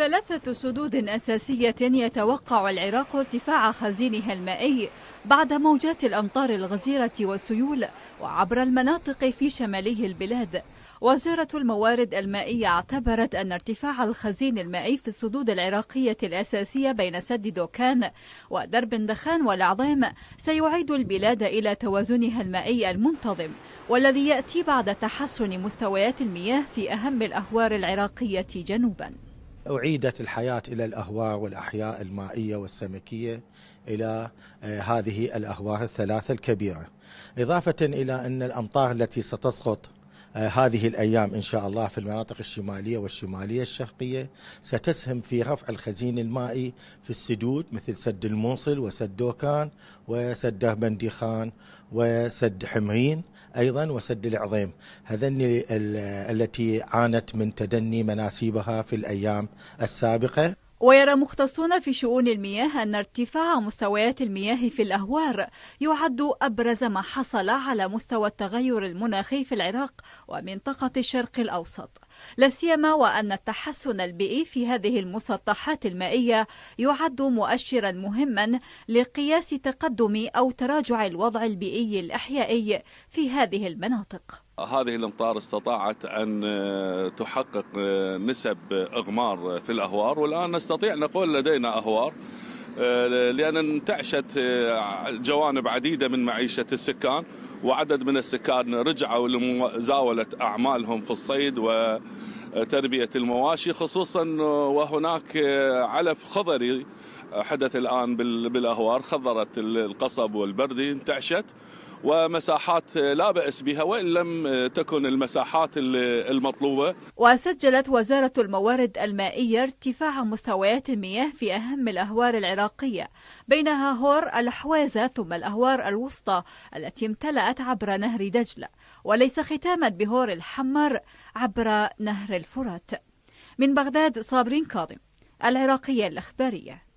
ثلاثة سدود أساسية يتوقع العراق ارتفاع خزينها المائي بعد موجات الأمطار الغزيرة والسيول وعبر المناطق في شمالي البلاد وزارة الموارد المائية اعتبرت أن ارتفاع الخزين المائي في السدود العراقية الأساسية بين سد دوكان ودرب دخان والعظيم سيعيد البلاد إلى توازنها المائي المنتظم والذي يأتي بعد تحسن مستويات المياه في أهم الأهوار العراقية جنوباً أعيدت الحياة إلى الأهوار والأحياء المائية والسمكية إلى آه، هذه الأهوار الثلاثة الكبيرة إضافة إلى أن الأمطار التي ستسقط آه، هذه الأيام إن شاء الله في المناطق الشمالية والشمالية الشرقية ستسهم في رفع الخزين المائي في السدود مثل سد الموصل وسد دوكان وسد بنديخان خان وسد حمرين أيضا وسد العظيم هذني التي عانت من تدني مناسيبها في الأيام السابقة ويرى مختصون في شؤون المياه أن ارتفاع مستويات المياه في الأهوار يعد أبرز ما حصل على مستوى التغير المناخي في العراق ومنطقة الشرق الأوسط لا سيما وأن التحسن البيئي في هذه المسطحات المائية يعد مؤشرا مهما لقياس تقدم أو تراجع الوضع البيئي الإحيائي في هذه المناطق هذه الامطار استطاعت ان آه، تحقق آه، نسب اغمار في الاهوار والان نستطيع نقول لدينا اهوار آه، لأن انتعشت آه، جوانب عديدة من معيشة السكان وعدد من السكان رجعوا لمزاولة أعمالهم في الصيد و تربية المواشي خصوصا وهناك آه، علف خضري حدث الآن بالأهوار خضرت القصب والبردي انتعشت ومساحات لا بأس بها وإن لم تكن المساحات المطلوبة وسجلت وزارة الموارد المائية ارتفاع مستويات المياه في أهم الأهوار العراقية بينها هور الحوازة ثم الأهوار الوسطى التي امتلأت عبر نهر دجلة وليس ختاما بهور الحمر عبر نهر الفرات من بغداد صابرين كاظم العراقية الإخبارية